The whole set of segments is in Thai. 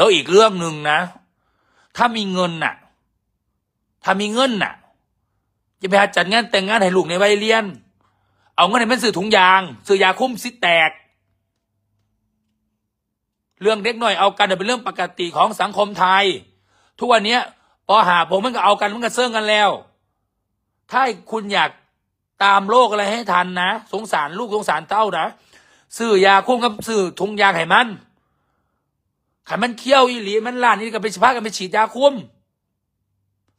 แล้วอีกเรื่องหนึ่งนะ ถ้ามีเงินน่ะ ถ้ามีเงินน่ะ จะไปหาจัดงานแต่งงานให้ลูกในวัยเรียน เอาเงินให้ม่ซื้อถุงยาง ซื้อยาคุ้มซิแตก เรื่องเล็กหน่อยเอากันเป็นเรื่องปกติของสังคมไทย ทุกวันนี้พอหาผมมันก็เอากันมันก็เซิ่งกันแล้ว ถ้าคุณอยากตามโลกอะไรให้ทันนะ สงสารลูกสงสารเต้านะ ซื้อยาคุ้มกับซื้อถุงยางให้มันขันมันเคี้ยวอีหลี มันล่านนี่ก็ไปสพากันไปฉีดยาคุม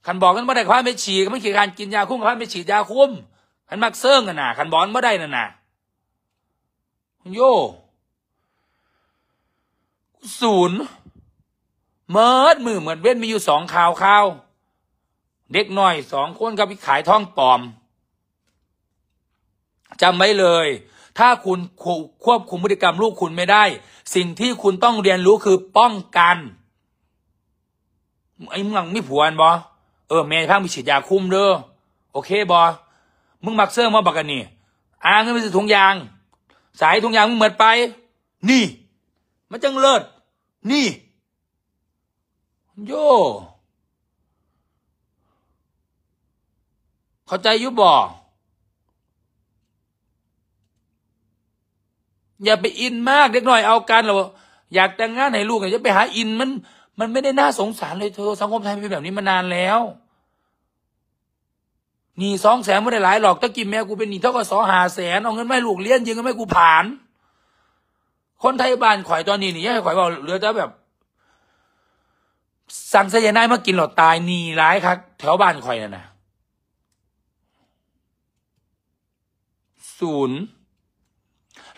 ขันบอกกันว่าได้ควาไม่ฉีดมันคี่การกินยาคุมพาไ่ฉีดยาคุมขันมักเซิ่งกันนะขันบอนว่าได้น่ะนะโย ศูนย์เมิดมือเหมือนเว้นมีอยู่สองข่าวข่าว เด็กหน่อยสองคนกับขายท่องปลอมจำไว้เลยถ้าคุณควบคุมพฤติกรรมลูกคุณไม่ได้ สิ่งที่คุณต้องเรียนรู้คือป้องกันไอ้มึงไม่ผัวนบอเออ แม่พังมีฉีดยาคุมเด้อโอเคบอ มึงมักเสื้อมาบักกันนี่อ่างไป่ใช่ถุงยาง สายถุงยางมึงเหมือนไป นี่ มันจังเลิศนี่ โยเข้าใจยุบบออย่าไปอินมาก เด็กหน่อยเอากันเราอยากแต่งงานให้ลูกอย่าไปหาอินมันมันไม่ได้น่าสงสารเลยเธอสังคมไทยเป็นแบบนี้มานานแล้ว หนีสองแสนไม่ได้หลายหรอกถ้ากิน แม่กูเป็นหนีเท่ากับสองหาแสนเอาเงินไม่ลูกเลี้ยงยิงก็ไม่กูผ่าน คนไทยบ้านข่อย ตอนนี้ นี่ยังข่อยบอกเหลือแต่แบบ สั่งสยนาย มากินหลอดตายหนีร้ายครับแถวบ้านข่อยน่ะนะศูนย์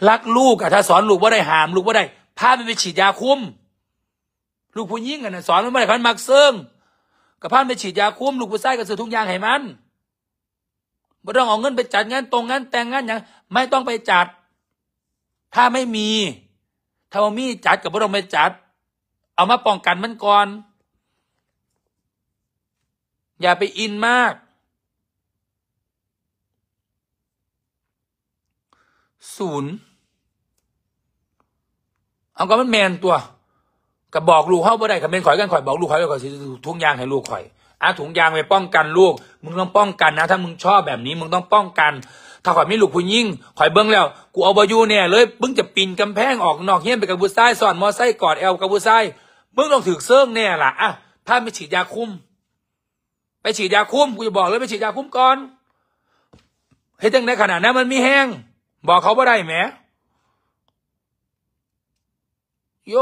รักลูกอะถ้าสอนลูกว่าได้หามลูกว่าได้พาไปไปฉีดยาคุมลูกผู้หญิงอะนะสอนมันไม่ได้พันมักเซิงกับพานไปฉีดยาคุมลูกผู้ชายก็สือทุกอย่างให้มันไม่ต้องเอาเงินไป จัดงานตรงงานแต่งงานอย่างไม่ต้องไปจัด ถ้าไม่มี ถ้ามีจัดกับไม่ต้องไปจัด เอามาป้องกันมันก่อน อย่าไปอินมากศูนย์เอาก็มันแมนตัวกับบอกลูกเขาบ่ได้กับเมนข่อยกันข่อยบอกลูกข่อยว่าข่อยสิถุงยางให้ลูกข่อยอาถุงยางไปป้องกันลูกมึงต้องป้องกันนะถ้ามึงชอบแบบนี้ มึงต้องป้องกัน ถ้าข่อยไม่ลูกผู้ยิ่งข่อยเบิ้งแล้วกูเอาบอยู่เนี่ยเลยมึงจะปีนกำแพง ออกนอกเฮี้ยนไปกับบุษไส้สอนมอไส้กอดแอลกับบุษไส้มึงต้องถือเสื้อเนี่ยล่ะอ่ะถ้าไม่ฉีดยาคุม ไปฉีดยาคุมกูจะบอกเลยไปฉีดยาคุมก่อนให้ตจ้งในขนาดนั้นมันมีแห้งบอกเขาว่าได้ไหมโย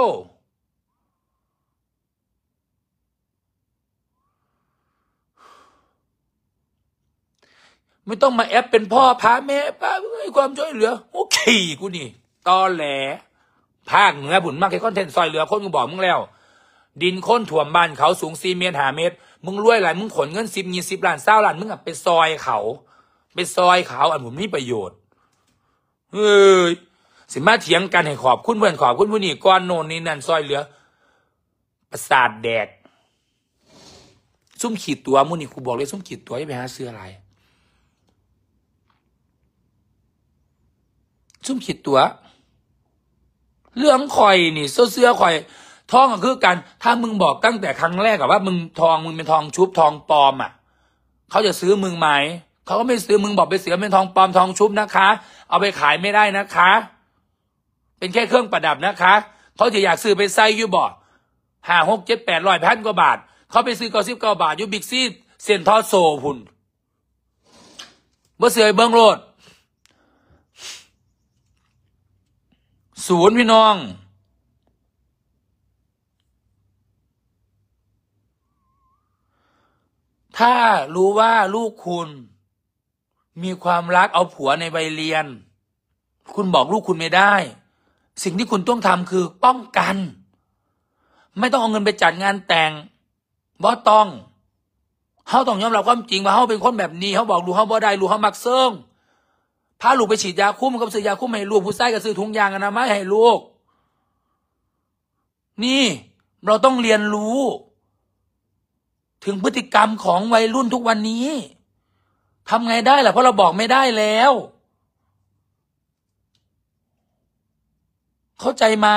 ไม่ต้องมาแอปเป็นพ่อพาแม่ป้าให้ความช่วยเหลือโอเคกู นี่ ตอแหลภาคเหนือบุนมากไอคอนเทนต์ซอย เหลือคนกูบอก มึง แล้ว ดิน ค้นถ่วมบ้านเขาสูงซีเมตรหาเมตร มึงรวย หลาย มึง ขน เงินสิบยี่สิบล้านเศร้าล้าน มึงอ่ะไป ซอยเขาไปซอยเขาอันผมมีประโยชน์เฮ้ยสิมาเถียงกัน ให้ขอบคุณเพื่อนขอบคุณผู้นี่ก้อนโน่นนี่นั่น ซอยเหลือ ประสาทแดดซุ้มขีดตัวมุนี่ครูบอกเลย ซุ้มขีดตัวอย่ไปหา เสื้ออะไรซุ้มขีดตัว เรื่องคอยนี่เสื้อเสื้อคอยทองก็คือกัน ถ้ามึงบอกตั้งแต่ครั้งแรกกับว่า มึงทองมึงเป็นทองชุบทองปลอมอ่ะเขาจะซื้อมึงไหมเขาก็ไม่ซื้อมึงบอกไปเสียเป็นทองปลอมทองชุบนะคะ เอาไปขายไม่ได้นะคะเป็นแค่เครื่องประดับนะคะเขาจะอยากซื้อไปนสซยูบอร์ห้าหกเจ็ดแปดร้อยพันกว่าบาท เขาไปซื้อเก้าสิบเก้าบาทยูบิกซี่เซ็นทอโซพุ่นื่อเสือเบิ้งโรดศูนย์พี่น้อง ถ้ารู้ว่าลูกคุณมีความรักเอาผัวในใบเรียน คุณบอกลูกคุณไม่ได้สิ่งที่คุณต้องทำคือ ป้องกัน ไม่ต้องเอาเงินไปจัดงานแต่งบ่ต้องเขาต้องยอมรับความจริงว่าเขาเป็นคนแบบนี้เขาบอกดูเขาบ่ได้รู้เขามักเซิงพาลูกไปฉีดยาคุ้มกับซื้อยาคุ้มให้ลูกผู้ชายก็ซื้อถุงยางกันาม่ให้ลูกนี่เราต้องเรียนรู้ ถึงพฤติกรรมของวัยรุ่นทุกวันนี้ทำไงได้ล่ะ เพราะเราบอกไม่ได้แล้วเข้าใจไหม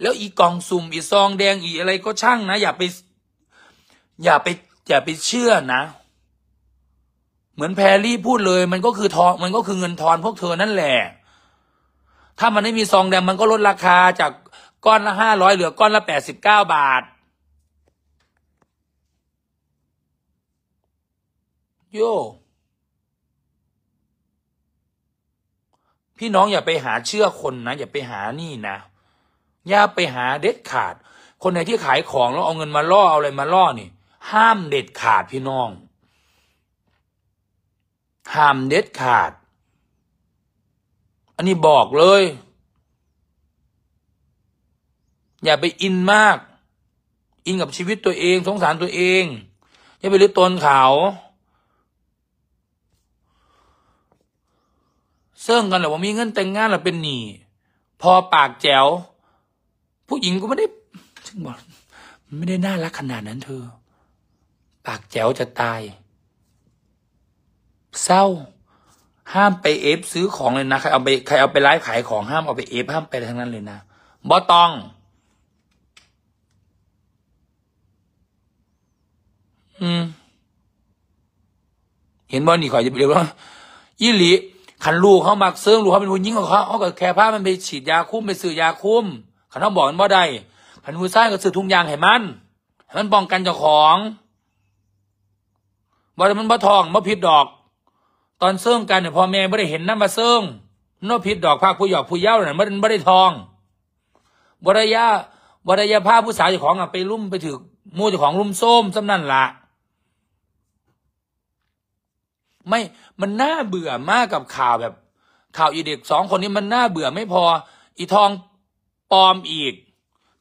แล้วอีกล่องสุ่มอีซองแดงอีอะไรก็ช่างนะอย่าไปอย่าไป อย่าไปเชื่อนะ เหมือนแพรี่พูดเลย มันก็คือทองมันก็คือเงินทอนพวกเธอนั่นแหละ ถ้ามันไม่มีซองแดง มันก็ลดราคาจากก้อนละห้าร้อยเหลือก้อนละแปดสิบเก้าบาท โย่พี่น้องอย่าไปหาเชื่อคนนะอย่าไปหานี่นะอย่าไปหาเด็ดขาด คนไหนที่ขายของแล้วเอาเงินมาล่อเอาอะไรมาล่อนี่ห้ามเด็ดขาดพี่น้อง ห้ามเด็ดขาด อันนี้บอกเลย อย่าไปอินมาก อินกับชีวิตตัวเองสงสารตัวเอง อย่าไปรื้ตนเขาเสื่องกันหระอว่ามีเงินแต่งงานแร้วเป็นหนี้พอปากแจ๋วผู้หญิงก็ไม่ได้ถึงบอกไม่ได้น่ารักขนาดนั้นเธอ ปากแจ๋วจะตาย เศร้า ห้ามไปเอฟซื้อของเลยนะ ใครเอาไปใครเอาไปไลฟ์ขายของห้ามเอาไปเอฟห้ามไปทั้งนั้นเลยนะบอตอง อืมเห็นบอหนี่ขอจะไปเรียกว่ายี่หลีขันลูกเขามักเสื่องลูกเขาเป็นผู้หญิงของเขาเขาก็แคร์ผ้ามันไปฉีดยาคุ้มไปซื้อยาคุ้มขันเขาบอกมันบ่ได้ขันผู้ชายก็ซื้อทุ่งยางให้มันให้มันป้องกันเจ้าของบ่ได้มันบ่ทองบ่ผิดดอก ตอนเสื่องกันเนี่ยพ่อแม่ไม่ได้เห็นน้ำมาเสื่องนอผิดดอกภาคผู้หยอกผู้เย้าเนี่ยมันไม่ได้ทองบริยาบริยาภาพผู้สาวเจ้าของอ่ะไปรุ่มไปถือมูเจ้าของรุ่มส้มสำนั่นละ่ะไม่ มันน่าเบื่อมากกับข่าวแบบ ข่าวอีเด็กสองคนนี้มันน่าเบื่อไม่พอ อีทองปลอมอีก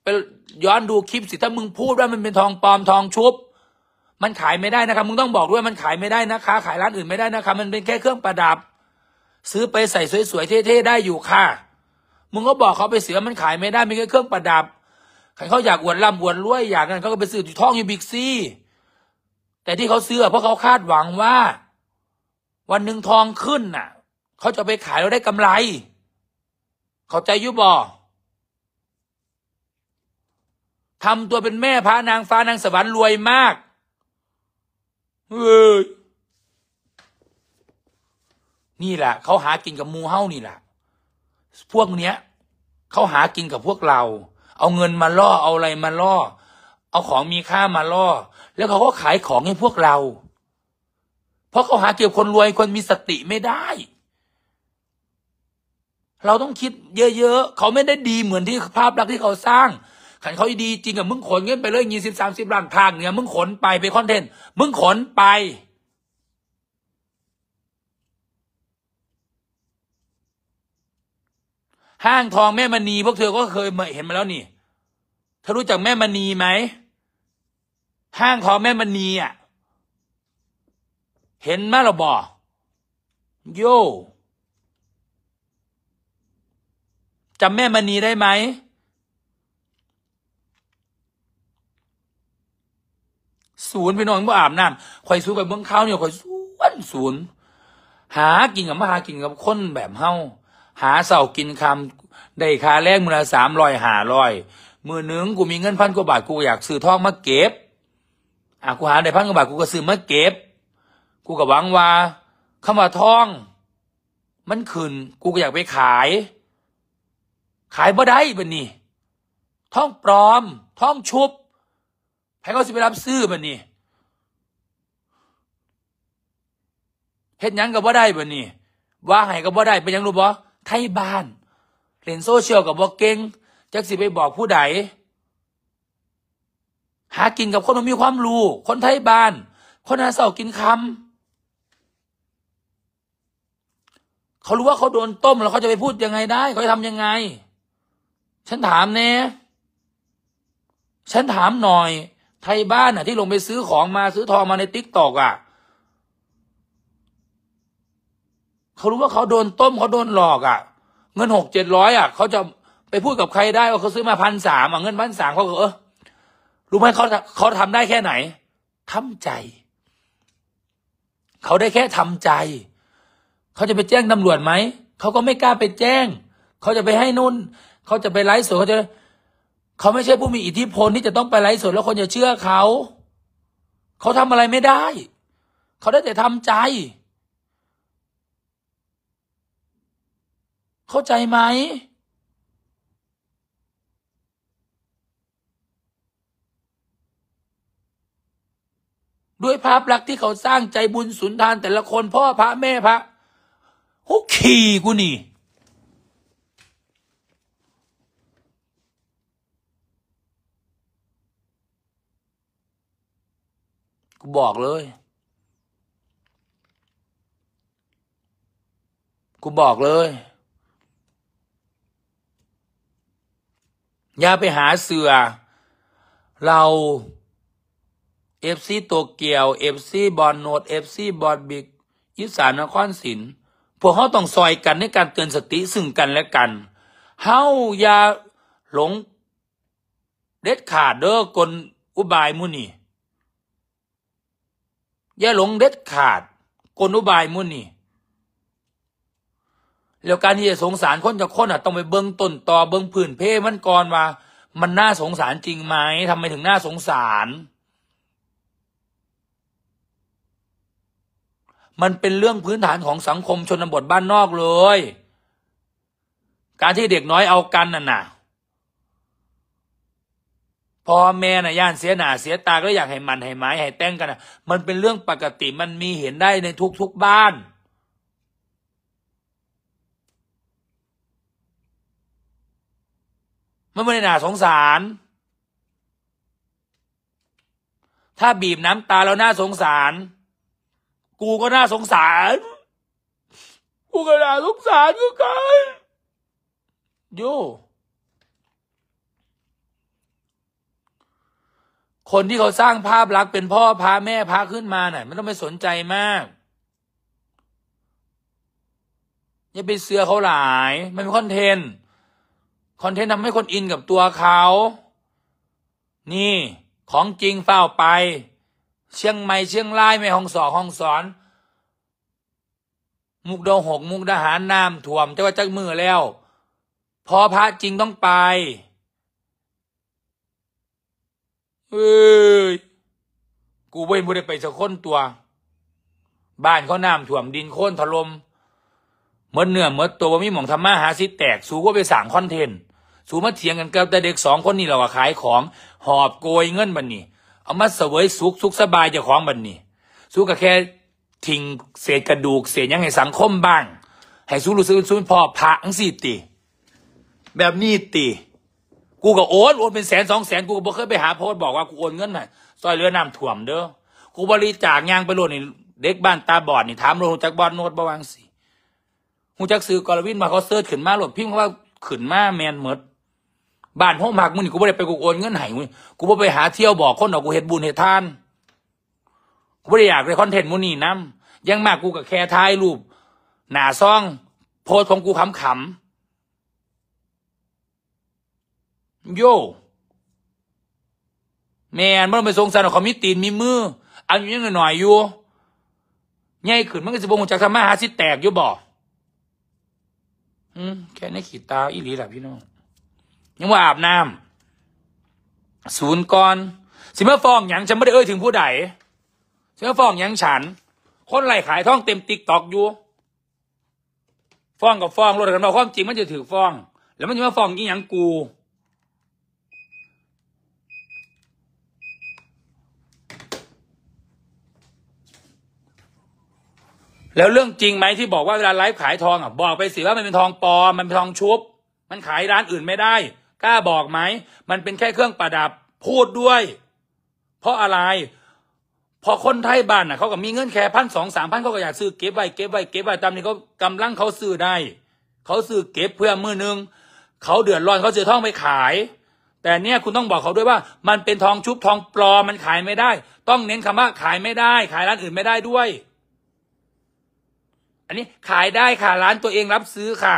ไปย้อนดูคลิปสิถ้ามึงพูดว่ามันเป็นทองปลอมทองชุบ มันขายไม่ได้นะครับมึงต้องบอกด้วยมันขายไม่ได้นะคะขายร้านอื่นไม่ได้นะคะมันเป็นแค่เครื่องประดับ ซื้อไปใส่สวยๆเท่ๆได้อยู่ค่ะ มึงก็บอกเขาไปเสือมันขายไม่ได้ม่แค่เครื่องประดับใครเขาอยากอวดลำอวดรวยอยากนั้นเขาก็ไปซื้อที่ทองอยู่บิ๊กซี่แต่ที่เขาซื้อเพราะเขาคาดหวังว่าวันหนึ่งทองขึ้นน่ะ เขาจะไปขายเราได้กำไร เขาใจยุบบอทำตัวเป็นแม่พระนางฟ้านางสวรรค์รวยมากเอ้ยนี่แหละเขาหากินกับมูเฮ้านี่แหละพวกเนี้ย เขาหากินกับพวกเรา เอาเงินมาล่อเอาอะไรมาล่อเอาของมีค่ามาล่อแล้วเขาก็ขายของให้พวกเราเพราะเขาหาเกี่ยวคนรวยคนมีสติไม่ได้ เราต้องคิดเยอะๆ เขาไม่ได้ดีเหมือนที่ภาพลักษณ์ที่เขาสร้างขันเขาดีจริงอะมึงขนเงินไปเลยยี่สิบสามสิบล้านทางเหนือมึงขน ไปไปคอนเทนต์มึงขนไป ห้างทองแม่มณีพวกเธอก็เคยเห็นมาแล้วนี่เธอรู้จักแม่มณีไหม ห้างทองแม่มณี อ่ะเห็นไหมเราบอกโยจำแม่มณีได้ไหมศูนย์ไปนอนบ่อาบน้ำคอยสู้ไปเบื้องขาเนี่ยคอยสู้วันศูนย์หากินกับมาหากินกับคนแบบเฮาหาเสากินคำได้คาแรกมูลสามลอยหาลอยมือหนึ่งกูมีเงินพันกว่าบาทกูอยากซื้อทองมาเก็บอ่ะกูหาได้พันกว่าบาทกูก็ซื้อมาเก็บกูก็หวังว่าคำว่าทอง มันขึ้นกูก็อยากไปขาย ขายบ่ได้บันนี้ทองปลอมทองชุบใครเขาสิไปรับซื้อบันนี้เฮ็ดยังกับบ่ได้บันนี้ว่าให้กับบ่ได้เป็นยังรู้บ่ไทยบ้านเล่นโซเชียลกับบ่เก่งจักสิไปบอกผู้ใดหากินกับคนที่มีความรู้ คนไทยบ้าน คนอาเสากินคำเขารู้ว่าเขาโดนต้มแล้วเขาจะไปพูดยังไงได้เขาจะทำยังไง ฉันถามเนี่ยฉันถามหน่อยไทยบ้านอ่ะ ที่ลงไปซื้อของมาซื้อทองมาในติ๊กตอกอ่ะเขารู้ว่าเขาโดนต้มเขาโดนหลอกอ่ะ เงินหกเจ็ดร้อยอ่ะเขาจะไปพูดกับใครได้ว่าเขาซื้อมาพันสามอ่ะเงินพันสามเขาก็เออรู้ไหมเขาเขาทำได้แค่ไหนทำใจเขาได้แค่ทำใจเขาจะไปแจ้งตำรวจไหม เขาก็ไม่กล้าไปแจ้ง เขาจะไปให้นุ่น เขาจะไปไลฟ์สดเขาจะ เขาไม่ใช่ผู้มีอิทธิพลที่จะต้องไปไลฟ์สดแล้วคนจะเชื่อเขา เขาทำอะไรไม่ได้ เขาได้แต่ทำใจ เข้าใจไหม ด้วยภาพลักษณ์ที่เขาสร้างใจบุญสุนทานแต่ละคน พ่อพระแม่พระโอเค กู นี่ กู บอกเลย กู บอกเลย อย่า ไปหาเสือ เราเอฟซีตัวเกียวเอฟซีบอลโนดเอฟซีบอลบิกอิสานนครศิลป์พวกเขาต้องซอยกันในการเตือนสติซึ่งกันและกัน เฮาอย่าหลงเด็ดขาดเด้อกลอุบายมุนีอย่าหลงเด็ดขาดกลอุบายมุนีแล้วการที่จะสงสารคนจากคนอ่ะต้องไปเบิ้งต้นต่อเบิ้งผื่นเพมันก่อนว่า มันน่าสงสารจริงไหมทำไมถึงน่าสงสารมันเป็นเรื่องพื้นฐานของสังคมชนบทบ้านนอกเลย การที่เด็กน้อยเอากันน่ะนะพอแม่น่ะย่านเสียหนาเสียตาก็อยากให้มันให้ไม้ให้แต่งกันนะมันเป็นเรื่องปกติมันมีเห็นได้ในทุกๆบ้าน มันไม่ได้นาสงสาร ถ้าบีบน้ำตาแล้วน่าสงสารกูก็น่าสงสาร กูก็น่าสงสารกูกันโยคนที่เขาสร้างภาพลักษณ์เป็นพ่อพาแม่พาขึ้นมาน่ะไม่ต้องไปสนใจมาก อย่าไปเสือเขาหลาย มันเป็นคอนเทนต์ คอนเทนต์ทำให้คนอินกับตัวเขา นี่ของจริงเฝ้าไปเชียงใหม่เชียงรายแม่ห้องสอห้องสอน มุกดาหกมุกดาหารน้ำถ่วมจะว่าจักมือแล้ว พอพระจริงต้องไปเอ้ยกูไม่ได้ไปสักคนตัว บ้านเขาน้ำถ่วม ดินโค่นถล่มเมื่อเหนื่อเมื่อตัวมีหม่องธรรมะหาซิแตกสูก็ไปสั่งคอนเทนต์สูมาเถียงกันกับแต่เด็กสองคนนี่เราขายของหอบโกยเงินบันนี่อามาเสวยสุขสุขสบายจะของบันนี้ สุขก็แค่ ทิ้งเศษกระดูกเศษยังให้สังคมบ้าง ให้สุขรู้สึกสุขพอพังสีตีแบบนี้ตีกูก็โอนโอนเป็นแสนสองแสนกูก็บอกเคยไปหาโพสบอกว่ากูโอนเงินหน่อยซอยเรือน้ำถ่วมเด้อกูบริจาคยางไปโลดนี่เด็กบ้านตาบอดนี่ ถามโลดจากบอดโนดบวังสิหูจักซื้อกอลวินมาเขาเซิร์ชขึ้นมาโลดพิมพ์ว่าขึ้นมาแมนเมดบ้านพ่อหมากมึงนี่กูไม่ได้ไปกูโอนเงินไหนมึงกูไม่ไปหาเที่ยวบอกคนเอากูเห็ดบุญเห็ดทานกูไม่ได้อยากได้คอนเทนต์มูนี่น้ำยังมากกูกับแค่ท้าย รูปหนาซอง โพสของกูขำๆโย่แมนมันไปสงสารเขอมีตีน มีมือ อันอยู่ยังหน่อยอยู่ใหญ่ขึ้น มันก็จะบ่งจากธรรมะหาสิแตกอยู่บ่อืมแค่นี้ขีดตาอีหลีแหละพี่น้องยังว่าอาบน้ำศูนย์กร สิมาฟ้องอยังฉันไม่ได้เอ่ยถึงผู้ใดสิมาฟ้องอยังฉัน คนไหลขายท่องเต็มติ๊กตอกอยู่ฟ้องกับฟ้องรถกันมาความจริงมันจะถือฟ้อง แล้วมันจะมาฟ้องยิ่งยังกู แล้วเรื่องจริงไหมที่บอกว่าเวลาไลฟ์ขายทองอ่ะบอกไปสิว่ามันเป็นทองปลอมมันเป็นทองชุบ มันขายร้านอื่นไม่ได้กล้าบอกไหม มันเป็นแค่เครื่องประดับพูดด้วย เพราะอะไรพอคนไทยบ้านน่ะเขาก็มีเงินแค่พันสองสามพันเขาก็อยากซื้อเก็บไว้เก็บไว้เก็บไว้ตามนี้เขากำลังเขาซื้อได้เขาซื้อเก็บเพื่อมือนึงเขาเดือดร้อนเขาซื้อทองไปขาย แต่เนี่ยคุณต้องบอกเขาด้วยว่า มันเป็นทองชุบ ทองปลอมมันขายไม่ได้ ต้องเน้นคำว่า ขายไม่ได้ ขายร้านอื่นไม่ได้ด้วย อันนี้ขายได้ค่ะร้านตัวเองรับซื้อค่ะ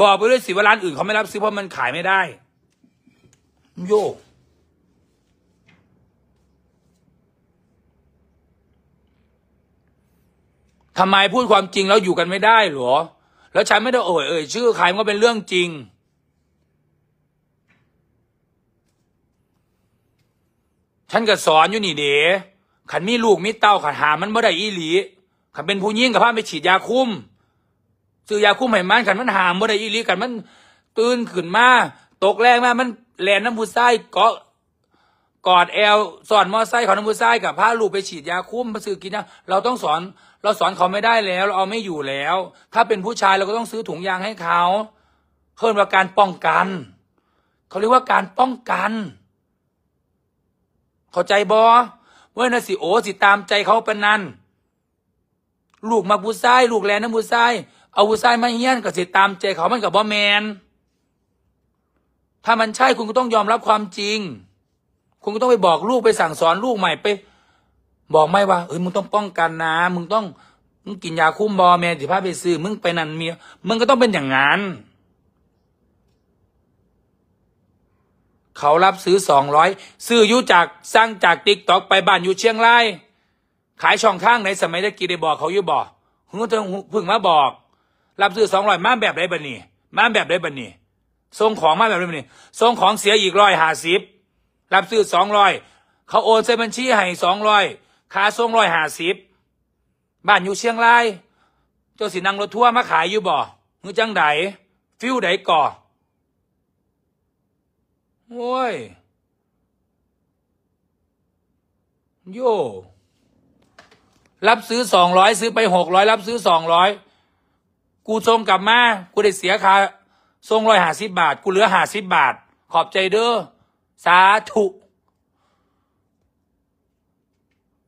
บอกไปด้วยสิว่าร้านอื่นเขาไม่รับซื้อเพราะมันขายไม่ได้โยกทำไมพูดความจริง แล้วอยู่กันไม่ได้ หรอแล้วฉันไม่ได้โอ่ยเอ่ยชื่อใครมันก็เป็นเรื่องจริง ฉันก็สอนอยู่นี่เด๋ขันมีลูกมีเต้าขันหามันไม่ได้อีหลีขันเป็นผู้ยิ่งกับผ้าไปฉีดยาคุ้มซื้อยาคุ้มให้มันกันมันหามบ่ได้อีลีกันมัน ตื่นขึ้นมาตกแรงมามันแลนน้ำมู้ไส้เกาะกอดแอลสอนมอไซค์ของน้ำมู้ไส้กับผ้าลูกไปฉีดยาคุ้มมาซื้อกินนะเราต้องสอน เราสอนเขาไม่ได้แล้วเราเอาไม่อยู่แล้ว ถ้าเป็นผู้ชายเราก็ต้องซื้อถุงยางให้เขา เพิ่มว่าการป้องกัน เขาเรียกว่าการป้องกัน เข้าใจบอเว่อนะสิโอสิตามใจเขาเป็นนั้น ลูกมาบู้ไส้ลูกแลนน้ำบู้ไส้เอาวุ้ชายมาเฮี้ยนก็สิตามใจเขามันกับบอแมน ถ้ามันใช่คุณก็ต้องยอมรับความจริง คุณก็ต้องไปบอก ลูกไปสั่งสอนลูกใหม่ไป บอกไม่ว่าเฮ้ย มึง ต้องป้องกันนะ มึงต้องมึงกินยาคุมบอแมนสิพาไปซื้อ มึงไปนันเมียมึงก็ต้องเป็นอย่างนั้น เขารับซื้อสองร้อยซื้อยุจากสร้างจากติ๊กตอกไปบ้านอยู่เชียงราย ขายช่องข้างในสมัยตะกี้ได้บอกเขาอยู่บอกเพิ่งมาบอกรับซื้อสองร้อยมาแบบไรบันนี่มาแบบไรบันนี่ส่งของมาแบบไรบันนี่ส่งของเสียอีกร้อยห้าสิบรับซื้อสองร้อยเขาโอนใส่บัญชีให้สองร้อยค่าส่งร้อยห้าสิบบ้านอยู่เชียงรายเจ้าสินังรถทัวร์มาขายอยู่บ่องือจังไดฟิวไดก่อโอ้ยโย รับซื้อสองร้อยซื้อไปหกร้อยรับซื้อสองร้อยกูทรงกลับมากูได้เสียค่าทรงร้อยห้าสิบบาทกูเหลือห้าสิบบาท ขอบใจเด้อสาธุ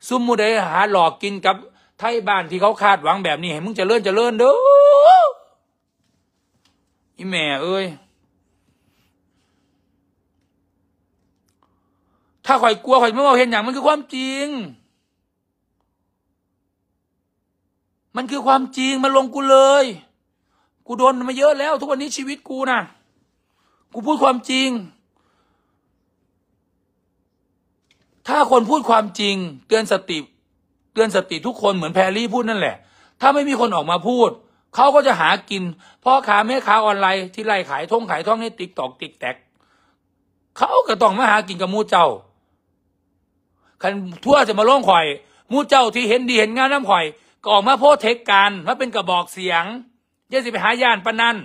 ซุ่มมูได้หาหลอกกินกับ ไทย บ้านที่เขาคาดหวังแบบนี้ให้มึงจะเลื่อนจะเลื่อนเด้ออีแม่เอ้ยถ้าข่อยกลัวข่อยไม่เอาเห็นอย่างมัน คือความจริง มันคือความจริงมาลงกูเลยกูโดนมาเยอะแล้วทุกวันนี้ชีวิตกูนะ่ะกูพูดความจริง ถ้าคนพูดความจริงเตือนสติเตือนสติทุกคนเหมือนแพรรี่พูดนั่นแหละ ถ้าไม่มีคนออกมาพูดเขาก็จะหากินพ่อค้าแม่ค้าออนไลน์ที่ไล่ขายท่องขายท่องให้ติ๊กตอกติ๊กแตกเขาก็ต้องมาหากินกับมูเจ้าคันทั่วจะมาล่องข่อยมูเจ้าที่เห็นดีเห็นงานน้ำข่อยก็ออกมาโพสเทคกันมาเป็นกระบอกเสียงอย่สิไปหาย่านปนัน